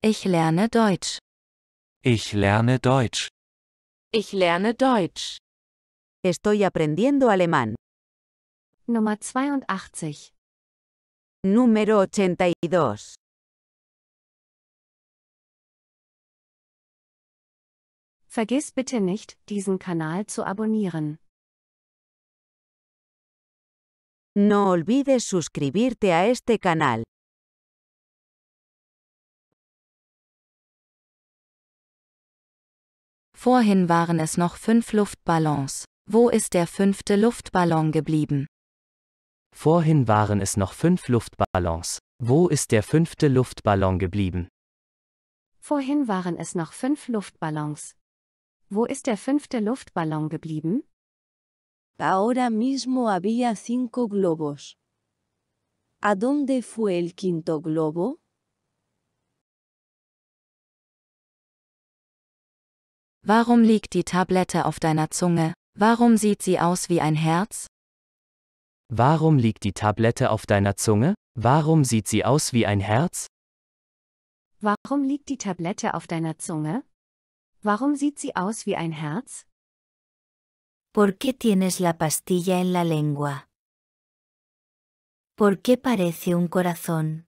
Ich lerne Deutsch. Ich lerne Deutsch. Ich lerne Deutsch. Estoy aprendiendo alemán. Nummer 82. Número 82. Vergiss bitte nicht, diesen Kanal zu abonnieren. No olvides suscribirte a este canal. Vorhin waren es noch fünf Luftballons. Wo ist der fünfte Luftballon geblieben? Vorhin waren es noch fünf Luftballons. Wo ist der fünfte Luftballon geblieben? Vorhin waren es noch fünf Luftballons. Wo ist der fünfte Luftballon geblieben? Ahora mismo había cinco globos. ¿A dónde fue el quinto globo? Warum liegt die Tablette auf deiner Zunge? Warum sieht sie aus wie ein Herz? Warum liegt die Tablette auf deiner Zunge? Warum sieht sie aus wie ein Herz? Warum liegt die Tablette auf deiner Zunge? Warum sieht sie aus wie ein Herz? ¿Por qué tienes la pastilla en la lengua? ¿Por qué parece un corazón?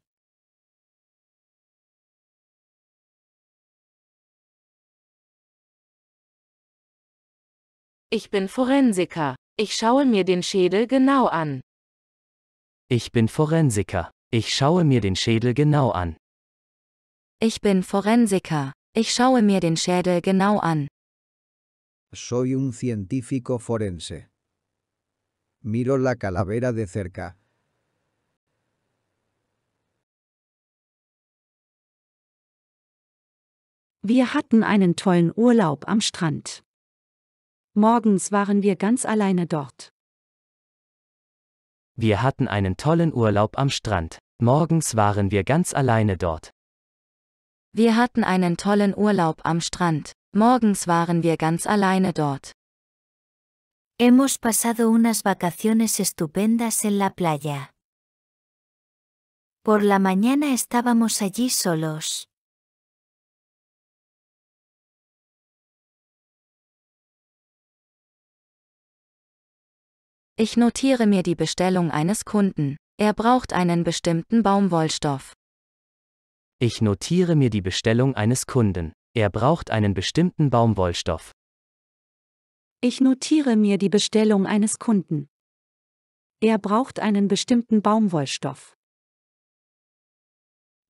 Ich bin Forensiker. Ich schaue mir den Schädel genau an. Ich bin Forensiker. Ich schaue mir den Schädel genau an. Ich bin Forensiker. Ich schaue mir den Schädel genau an. Soy un científico forense. Miro la calavera de cerca. Wir hatten einen tollen Urlaub am Strand. Morgens waren wir ganz alleine dort. Wir hatten einen tollen Urlaub am Strand. Morgens waren wir ganz alleine dort. Wir hatten einen tollen Urlaub am Strand. Morgens waren wir ganz alleine dort. Hemos pasado unas vacaciones estupendas en la playa. Por la mañana estábamos allí solos. Ich notiere mir die Bestellung eines Kunden. Er braucht einen bestimmten Baumwollstoff. Ich notiere mir die Bestellung eines Kunden. Er braucht einen bestimmten Baumwollstoff. Ich notiere mir die Bestellung eines Kunden. Er braucht einen bestimmten Baumwollstoff.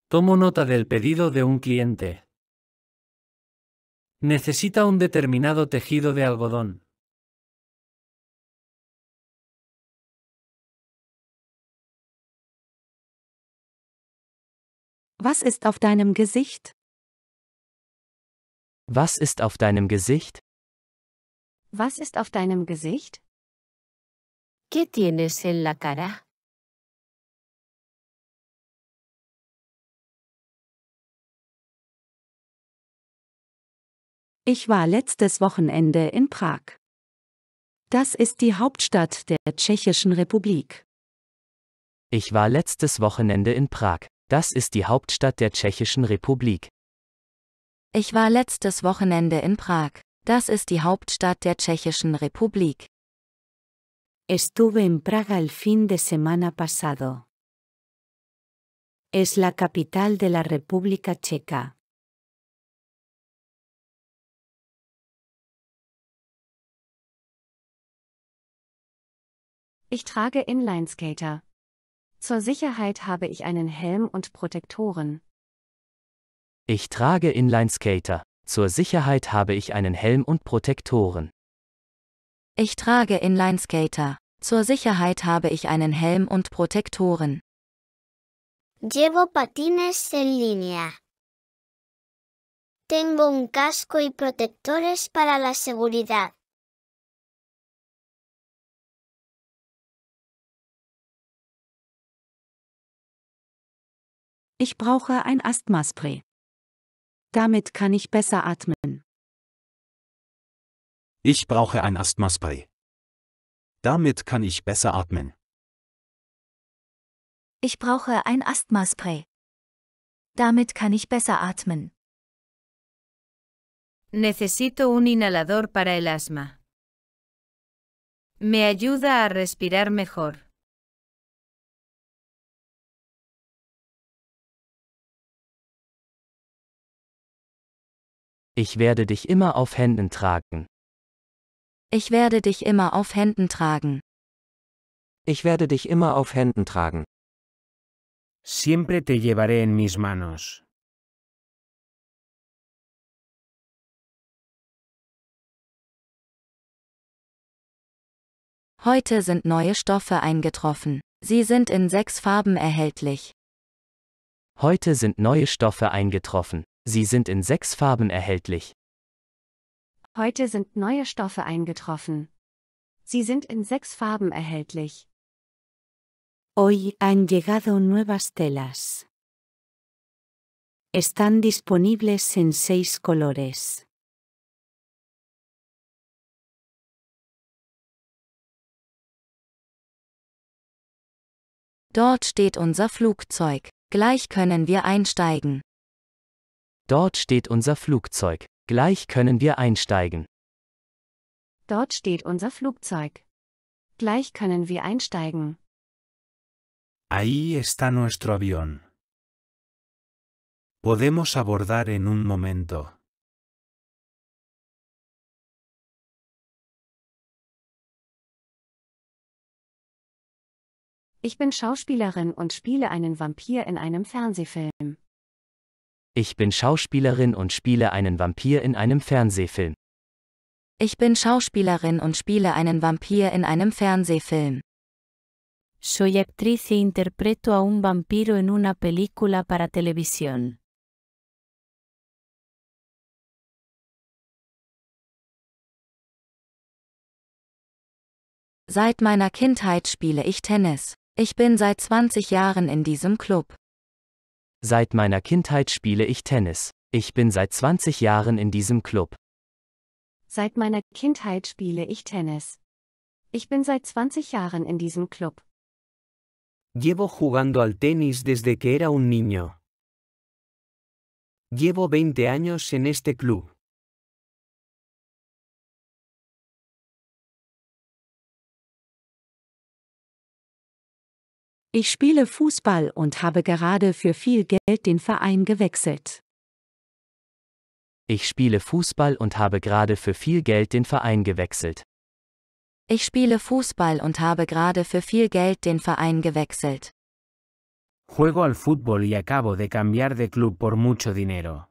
Tomo nota del pedido de un cliente. Necesita un determinado tejido de algodón. Was ist auf deinem Gesicht? Was ist auf deinem Gesicht? Was ist auf deinem Gesicht? ¿Qué tienes en la cara? Ich war letztes Wochenende in Prag. Das ist die Hauptstadt der Tschechischen Republik. Ich war letztes Wochenende in Prag. Das ist die Hauptstadt der Tschechischen Republik. Ich war letztes Wochenende in Prag. Das ist die Hauptstadt der Tschechischen Republik. Estuve en Praga el fin de semana pasado. Es la capital de la República Checa. Ich trage Inlineskater. Zur Sicherheit habe ich einen Helm und Protektoren. Ich trage Inlineskater. Zur Sicherheit habe ich einen Helm und Protektoren. Ich trage Inlineskater. Zur Sicherheit habe ich einen Helm und Protektoren. Llevo patines en línea. Tengo un casco y protectores para la seguridad. Ich brauche ein Asthmaspray. Damit kann ich besser atmen. Ich brauche ein Asthmaspray. Damit kann ich besser atmen. Ich brauche ein Asthmaspray. Damit kann ich besser atmen. Necesito un inhalador para el asma. Me ayuda a respirar mejor. Ich werde dich immer auf Händen tragen. Ich werde dich immer auf Händen tragen. Ich werde dich immer auf Händen tragen. Siempre te llevaré en mis manos. Heute sind neue Stoffe eingetroffen. Sie sind in sechs Farben erhältlich. Heute sind neue Stoffe eingetroffen. Sie sind in sechs Farben erhältlich. Heute sind neue Stoffe eingetroffen. Sie sind in sechs Farben erhältlich. Hoy han llegado nuevas telas. Están disponibles en seis colores. Dort steht unser Flugzeug. Gleich können wir einsteigen. Dort steht unser Flugzeug. Gleich können wir einsteigen. Dort steht unser Flugzeug. Gleich können wir einsteigen. Ahí está nuestro avión. Podemos abordar en un momento. Ich bin Schauspielerin und spiele einen Vampir in einem Fernsehfilm. Ich bin Schauspielerin und spiele einen Vampir in einem Fernsehfilm. Ich bin Schauspielerin und spiele einen Vampir in einem Fernsehfilm. Soy actriz e interpreto a un vampiro en una película para televisión. Seit meiner Kindheit spiele ich Tennis. Ich bin seit 20 Jahren in diesem Club. Seit meiner Kindheit spiele ich Tennis. Ich bin seit 20 Jahren in diesem Club. Seit meiner Kindheit spiele ich Tennis. Ich bin seit 20 Jahren in diesem Club. Llevo jugando al tenis desde que era un niño. Llevo 20 años en este club. Ich spiele Fußball und habe gerade für viel Geld den Verein gewechselt. Ich spiele Fußball und habe gerade für viel Geld den Verein gewechselt. Ich spiele Fußball und habe gerade für viel Geld den Verein gewechselt. Juego al fútbol y acabo de cambiar de club por mucho dinero.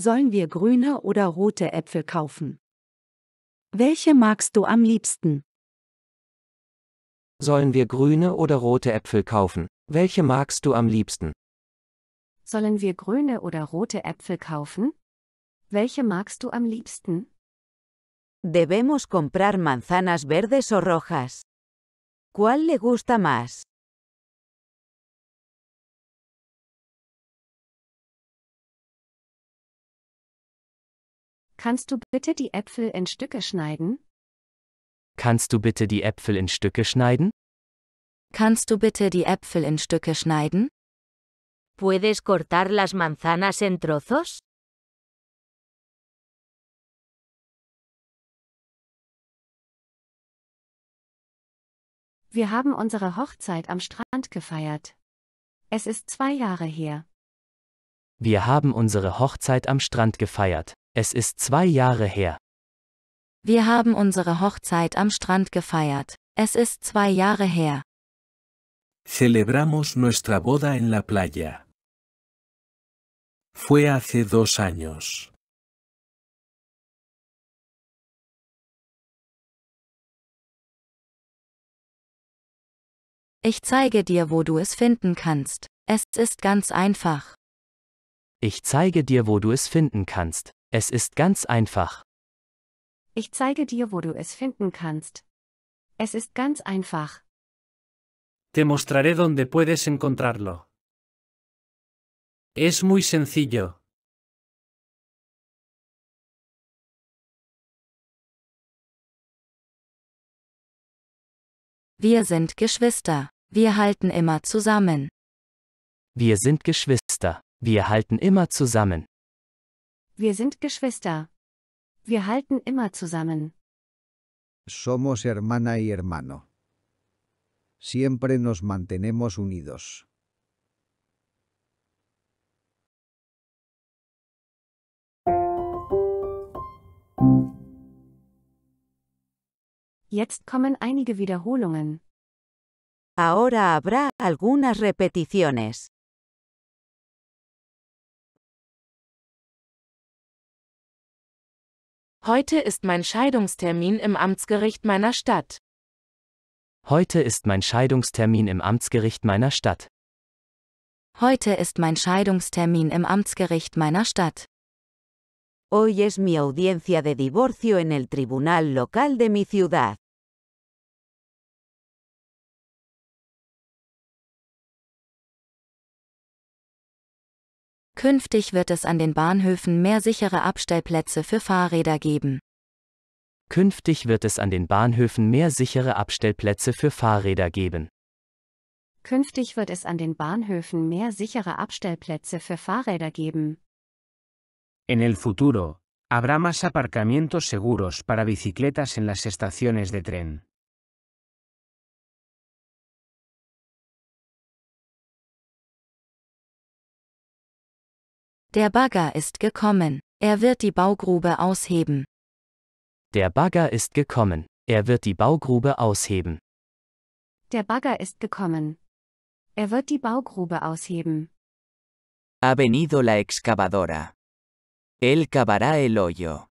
Sollen wir grüne oder rote Äpfel kaufen? Welche magst du am liebsten? Sollen wir grüne oder rote Äpfel kaufen? Welche magst du am liebsten? Sollen wir grüne oder rote Äpfel kaufen? Welche magst du am liebsten? Debemos comprar manzanas verdes o rojas. ¿Cuál le gusta más? Kannst du bitte die Äpfel in Stücke schneiden? Kannst du bitte die Äpfel in Stücke schneiden? Kannst du bitte die Äpfel in Stücke schneiden? ¿Puedes cortar las manzanas en trozos? Wir haben unsere Hochzeit am Strand gefeiert. Es ist zwei Jahre her. Wir haben unsere Hochzeit am Strand gefeiert. Es ist zwei Jahre her. Wir haben unsere Hochzeit am Strand gefeiert. Es ist zwei Jahre her. Celebramos nuestra boda en la playa. Fue hace dos años. Ich zeige dir, wo du es finden kannst. Es ist ganz einfach. Ich zeige dir, wo du es finden kannst. Es ist ganz einfach. Ich zeige dir, wo du es finden kannst. Es ist ganz einfach. Te mostraré dónde puedes encontrarlo. Es muy sencillo. Wir sind Geschwister. Wir halten immer zusammen. Wir sind Geschwister. Wir halten immer zusammen. Wir sind Geschwister. Wir halten immer zusammen. Somos hermana y hermano. Siempre nos mantenemos unidos. Jetzt kommen einige Wiederholungen. Ahora habrá algunas repeticiones. Heute ist mein Scheidungstermin im Amtsgericht meiner Stadt. Heute ist mein Scheidungstermin im Amtsgericht meiner Stadt. Heute ist mein Scheidungstermin im Amtsgericht meiner Stadt. Hoy es mi audiencia de divorcio en el tribunal local de mi ciudad. Künftig wird es an den Bahnhöfen mehr sichere Abstellplätze für Fahrräder geben. Künftig wird es an den Bahnhöfen mehr sichere Abstellplätze für Fahrräder geben. Künftig wird es an den Bahnhöfen mehr sichere Abstellplätze für Fahrräder geben. En el futuro, habrá más aparcamientos seguros para bicicletas en las estaciones de tren. Der Bagger ist gekommen. Er wird die Baugrube ausheben. Der Bagger ist gekommen. Er wird die Baugrube ausheben. Der Bagger ist gekommen. Er wird die Baugrube ausheben. Ha venido la excavadora. Él cavará el hoyo.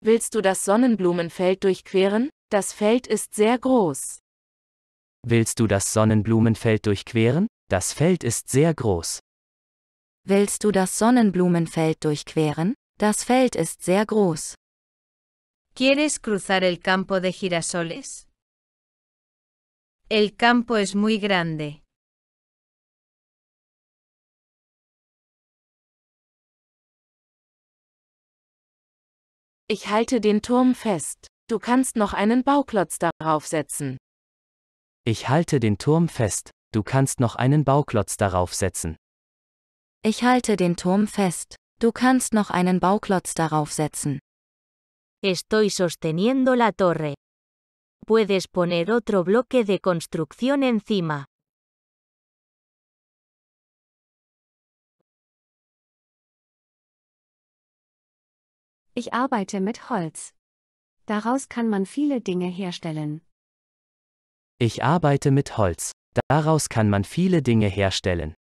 Willst du das Sonnenblumenfeld durchqueren? Das Feld ist sehr groß. Willst du das Sonnenblumenfeld durchqueren? Das Feld ist sehr groß. Willst du das Sonnenblumenfeld durchqueren? Das Feld ist sehr groß. ¿Quieres cruzar el campo de girasoles? El campo es muy grande. Ich halte den Turm fest. Du kannst noch einen Bauklotz darauf setzen. Ich halte den Turm fest, du kannst noch einen Bauklotz darauf setzen. Ich halte den Turm fest, du kannst noch einen Bauklotz darauf setzen. Estoy sosteniendo la torre. Puedes poner otro bloque de construcción encima. Ich arbeite mit Holz. Daraus kann man viele Dinge herstellen. Ich arbeite mit Holz. Daraus kann man viele Dinge herstellen.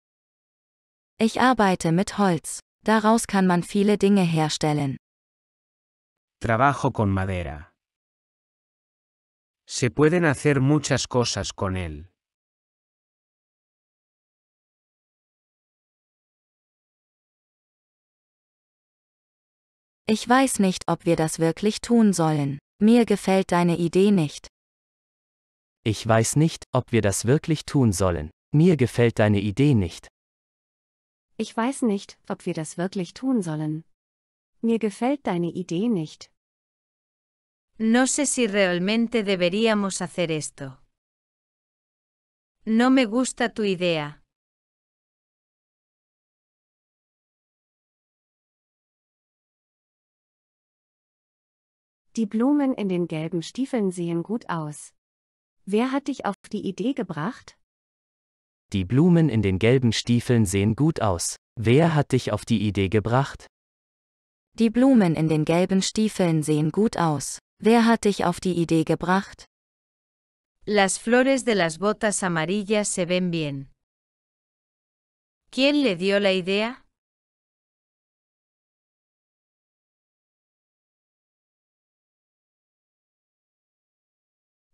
Ich arbeite mit Holz. Daraus kann man viele Dinge herstellen. Trabajo con madera. Se pueden hacer muchas cosas con él. Ich weiß nicht, ob wir das wirklich tun sollen. Mir gefällt deine Idee nicht. Ich weiß nicht, ob wir das wirklich tun sollen. Mir gefällt deine Idee nicht. Ich weiß nicht, ob wir das wirklich tun sollen. Mir gefällt deine Idee nicht. No sé si realmente deberíamos hacer esto. No me gusta tu idea. Die Blumen in den gelben Stiefeln sehen gut aus. Wer hat dich auf die Idee gebracht? Die Blumen in den gelben Stiefeln sehen gut aus. Wer hat dich auf die Idee gebracht? Die Blumen in den gelben Stiefeln sehen gut aus. Wer hat dich auf die Idee gebracht? Las flores de las botas amarillas se ven bien. ¿Quién le dio la idea?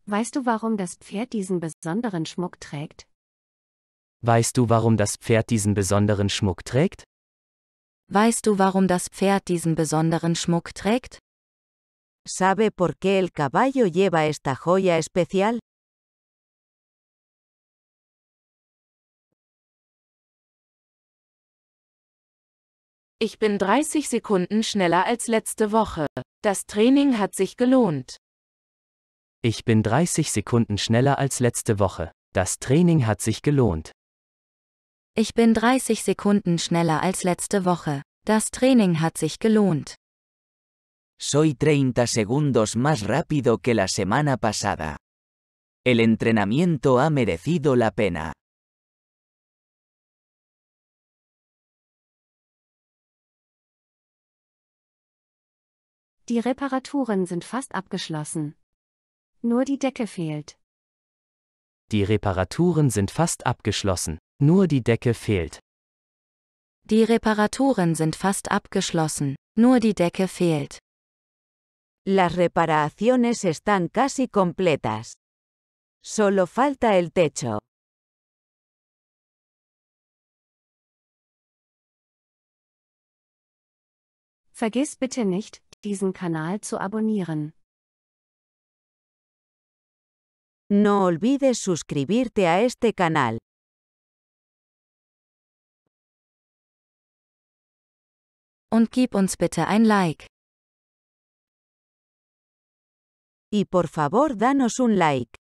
Weißt du, warum das Pferd diesen besonderen Schmuck trägt? Weißt du, warum das Pferd diesen besonderen Schmuck trägt? Weißt du, warum das Pferd diesen besonderen Schmuck trägt? ¿Sabe por qué el caballo lleva esta joya especial? Ich bin 30 Sekunden schneller als letzte Woche. Das Training hat sich gelohnt. Ich bin 30 Sekunden schneller als letzte Woche. Das Training hat sich gelohnt. Ich bin 30 Sekunden schneller als letzte Woche. Das Training hat sich gelohnt. Soy 30 segundos más rápido que la semana pasada. El entrenamiento ha merecido la pena. Die Reparaturen sind fast abgeschlossen. Nur die Decke fehlt. Die Reparaturen sind fast abgeschlossen. Nur die Decke fehlt. Die Reparaturen sind fast abgeschlossen. Nur die Decke fehlt. Las reparaciones están casi completas. Solo falta el techo. Vergiss bitte nicht, diesen Kanal zu abonnieren. No olvides suscribirte a este canal. Und gib uns bitte ein Like. Y por favor danos un like.